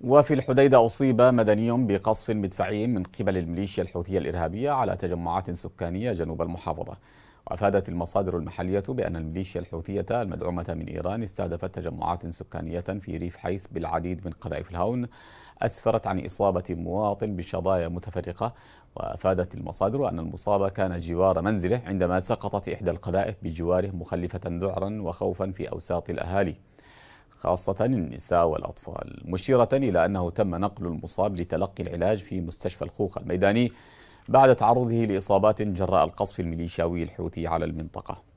وفي الحديدة أصيب مدني بقصف مدفعي من قبل الميليشيا الحوثية الإرهابية على تجمعات سكانية جنوب المحافظة وأفادت المصادر المحلية بأن الميليشيا الحوثية المدعومة من إيران استهدفت تجمعات سكانية في ريف حيس بالعديد من قذائف الهون أسفرت عن إصابة مواطن بشظايا متفرقة وأفادت المصادر أن المصاب كان جوار منزله عندما سقطت إحدى القذائف بجواره مخلفة ذعرا وخوفا في أوساط الأهالي خاصة النساء والأطفال مشيرة إلى أنه تم نقل المصاب لتلقي العلاج في مستشفى الخوخة الميداني بعد تعرضه لإصابات جراء القصف الميليشياوي الحوثي على المنطقة